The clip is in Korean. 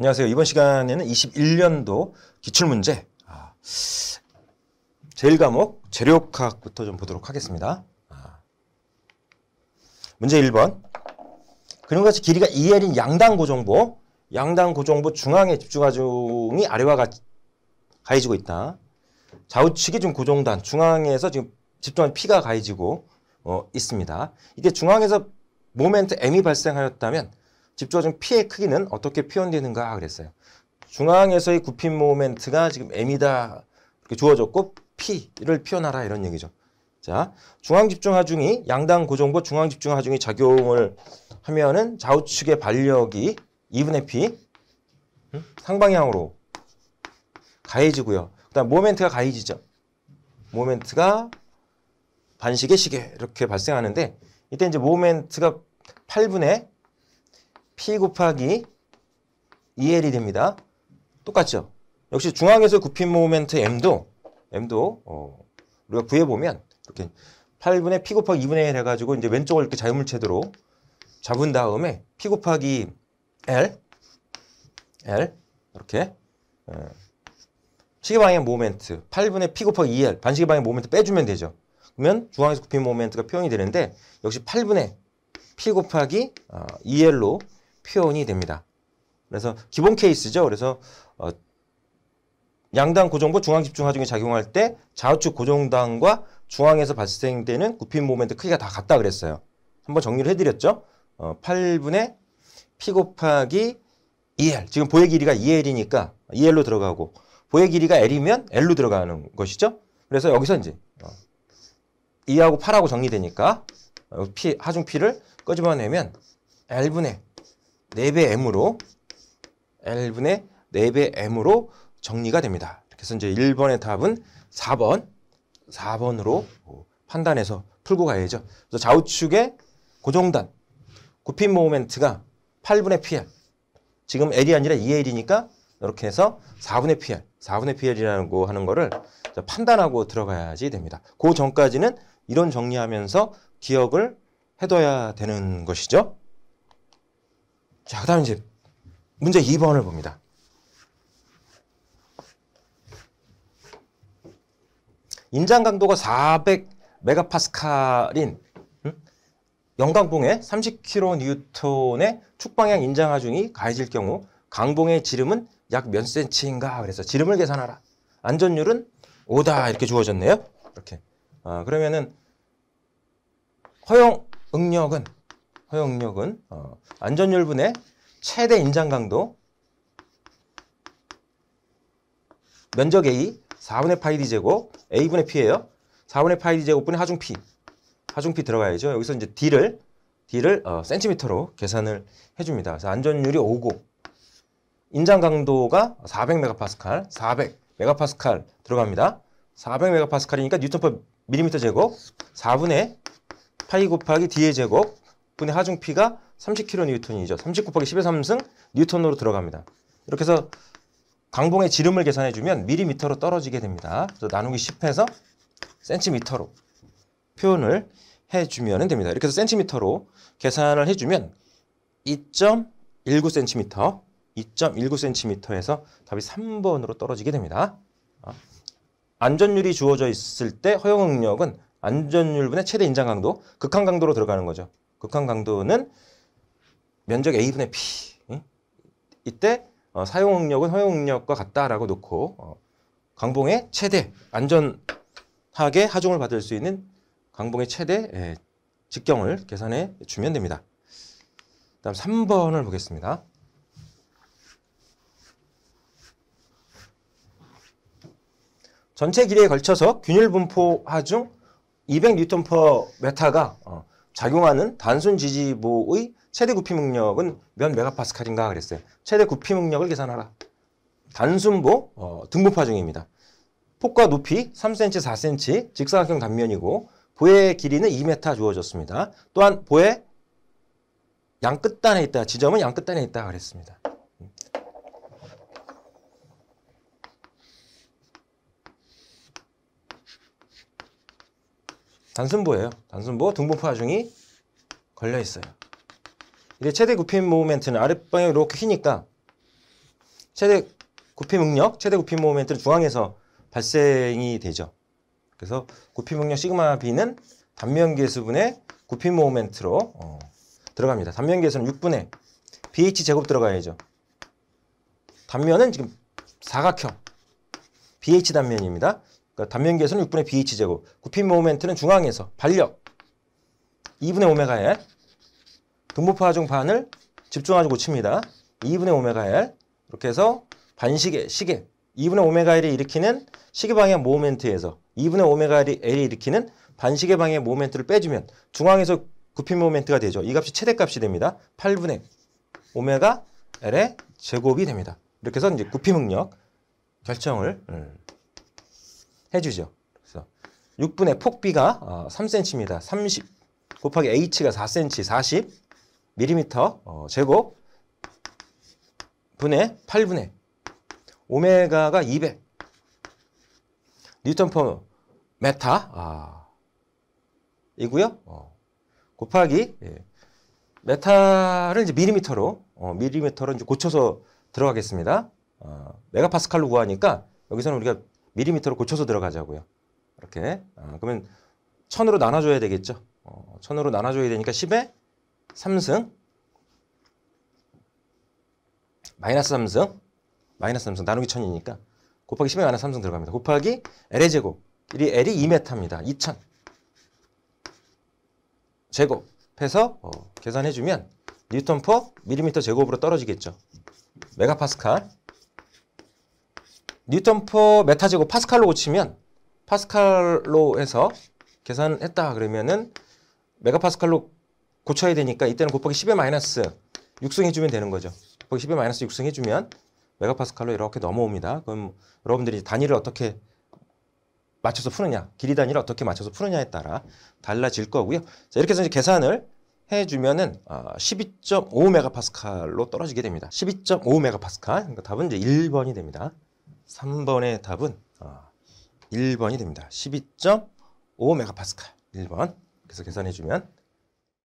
안녕하세요. 이번 시간에는 21년도 기출문제 아, 제일 과목 재료학부터 좀 보도록 하겠습니다. 아. 문제 1번 그림같이 길이가 2L인 양당 고정보 양당 고정보 중앙에 집중하중이 아래와 가, 이 가해지고 있다. 좌우측이 지금 고정단 중앙에서 지금 집중한 P가 가해지고 어, 있습니다. 이게 중앙에서 모멘트 M이 발생하였다면 집조어중 피의 크기는 어떻게 표현되는가 그랬어요. 중앙에서의 굽힌 모멘트가 지금 M이다 이렇게 주어졌고 P를 표현하라 이런 얘기죠. 자, 중앙집중하중이 양당 고정부 중앙집중하중이 작용을 하면은 좌우측의 반력이 2분의 P 음, 상방향으로 가해지고요. 그다음 모멘트가 가해지죠. 모멘트가 반시계 시계 이렇게 발생하는데 이때 이제 모멘트가 8분의 P 곱하기 EL이 됩니다. 똑같죠? 역시 중앙에서 굽힌 모멘트 M도 M도 어, 우리가 구해보면 이렇게 8분의 P 곱하기 2분의 1 해가지고 이제 왼쪽을 이렇게 자유물체대로 잡은 다음에 P 곱하기 L L 이렇게 어, 시계방향 모멘트 8분의 P 곱하기 2L e 반시계방향 모멘트 빼주면 되죠. 그러면 중앙에서 굽힌 모멘트가 표현이 되는데 역시 8분의 P 곱하기 어, 아, 2L로 e 표현이 됩니다. 그래서 기본 케이스죠. 그래서 어, 양당 고정부 중앙 집중 하중이 작용할 때 좌우측 고정당과 중앙에서 발생되는 굽힘 모멘트 크기가 다 같다 그랬어요. 한번 정리를 해드렸죠. 어, 8분의 P 곱하기 2L. 지금 보의 길이가 2L이니까 2L로 들어가고 보의 길이가 L이면 L로 들어가는 것이죠. 그래서 여기서 이제 2하고 어, 8하고 정리되니까 P, 하중 P를 꺼집어내면 L분의 4배 m으로 L분의 4배 m으로 정리가 됩니다. 그래서 이제 1번의 답은 4번, 4번으로 뭐 판단해서 풀고 가야죠. 그래서 좌우측의 고정단, 굽힌 모멘트가 8분의 PR, 지금 L이 아니라 2L이니까 e 이렇게 해서 4분의 PR, 4분의 p r 이라고 하는 거를 판단하고 들어가야지 됩니다. 그 전까지는 이런 정리하면서 기억을 해둬야 되는 것이죠. 자, 그 다음에 이제 문제 2번을 봅니다. 인장 강도가 400메가파스칼인 음? 영광봉에 30kN의 축방향 인장 하중이 가해질 경우 강봉의 지름은 약 몇 센치인가 그래서 지름을 계산하라. 안전율은 5다 이렇게 주어졌네요. 이렇게. 아, 그러면은 허용 응력은 허용력은 어, 안전율분의 최대 인장 강도 면적 A 4분의 파이 d 제곱 A분의 P예요. 4분의 파이 d 제곱분의 하중 P 하중 P 들어가야죠. 여기서 이제 D를 D를 어, 센티미터로 계산을 해줍니다. 그래서 안전율이 5고 인장 강도가 400메가파스칼 400메가파스칼 들어갑니다. 400메가파스칼이니까 뉴턴 퍼 밀리미터 제곱 4분의 파이 곱하기 D의 제곱 분의 하중 피가 30kN이죠. 30 곱하기 10의 3승 뉴턴으로 들어갑니다. 이렇게 해서 강봉의 지름을 계산해주면 미리미터로 떨어지게 됩니다. 그래서 나누기 1 0에서 센티미터로 표현을 해주면 됩니다. 이렇게 해서 센티미터로 계산을 해주면 2.19cm 2.19cm에서 답이 3번으로 떨어지게 됩니다. 안전율이 주어져 있을 때 허용 응력은 안전율분의 최대 인장 강도, 극한 강도로 들어가는 거죠. 극한 강도는 면적 a분의 p. 이때 어, 사용 응력은 허용 응력과 같다라고 놓고 어, 강봉의 최대 안전하게 하중을 받을 수 있는 강봉의 최대 예, 직경을 계산해 주면 됩니다. 다음 3번을 보겠습니다. 전체 길이에 걸쳐서 균일 분포 하중 200Nm/m가 어, 작용하는 단순 지지부의 최대 굽힘 능력은몇 메가파스칼인가 그랬어요. 최대 굽힘 능력을 계산하라. 단순보 어, 등분파 중입니다. 폭과 높이 3cm, 4cm 직사각형 단면이고 보의 길이는 2m 주어졌습니다. 또한 보의 양끝단에 있다. 지점은 양끝단에 있다 그랬습니다. 단순보예요. 단순보 등분포 하중이 걸려 있어요. 이제 최대 굽힘 모멘트는 아랫방에 이렇게 휘니까 최대 굽힘 응력, 최대 굽힘 모멘트는 중앙에서 발생이 되죠. 그래서 굽힘 응력 시그마 b는 단면 계수분의 굽힘 모멘트로 어, 들어갑니다. 단면 계수는 6분의 bh 제곱 들어가야죠. 단면은 지금 사각형 BH 단면입니다. 그러니까 단면계에서는 6분의 BH 제곱. 굽힘 모멘트는 중앙에서 반력. 2분의 오메가 L. 등보파 중 반을 집중하고 고칩니다. 2분의 오메가 L. 이렇게 해서 반시계, 시계. 2분의 오메가 L이 일으키는 시계방향 모멘트에서 2분의 오메가 L이 일으키는 반시계방향 모멘트를 빼주면 중앙에서 굽힘 모멘트가 되죠. 이 값이 최대값이 됩니다. 8분의 오메가 L의 제곱이 됩니다. 이렇게 해서 이제 굽힘 응력 결정을 음. 해주죠. 그래서 6분의 폭비가 3cm입니다. 어, 30 곱하기 h가 4cm, 40 mm 제곱 분의 8분의 오메가가 200 뉴턴 퍼 메타 아, 이고요. 어, 곱하기 예. 메타를 이제 밀리미터로 어, 밀리미터로 이제 고쳐서 들어가겠습니다. 어, 메가파스칼로 구하니까 여기서는 우리가 밀리미터로 고쳐서 들어가자고요. 이렇게. 어, 그러면 천으로 나눠줘야 되겠죠. 어, 천으로 나눠줘야 되니까 10에 3승 마이너스 3승 마이너스 3승 나누기 천이니까 곱하기 10에 마이너스 3승 들어갑니다. 곱하기 L의 제곱. 1이 L이 2m입니다. 2000 제곱해서 어, 계산해주면 뉴턴 퍼 밀리미터 제곱으로 떨어지겠죠. 메가파스칼 뉴턴 퍼 메타제곱 파스칼로 고치면 파스칼로 해서 계산했다 그러면은 메가파스칼로 고쳐야 되니까 이때는 곱하기 10의 마이너스 육성 해주면 되는 거죠. 곱하기 10의 마이너스 육성 해주면 메가파스칼로 이렇게 넘어옵니다. 그럼 여러분들이 단위를 어떻게 맞춰서 푸느냐, 길이 단위를 어떻게 맞춰서 푸느냐에 따라 달라질 거고요. 자, 이렇게 해서 이제 계산을 해주면은 12.5메가파스칼로 어, 떨어지게 됩니다. 12.5메가파스칼. 그러니까 답은 이제 1번이 됩니다. 3번의 답은 1번이 어, 됩니다. 12.5 메가파스칼 1번. 그래서 계산해 주면